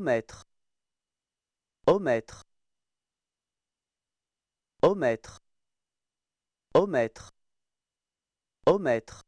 maître, omettre maître, omettre maître.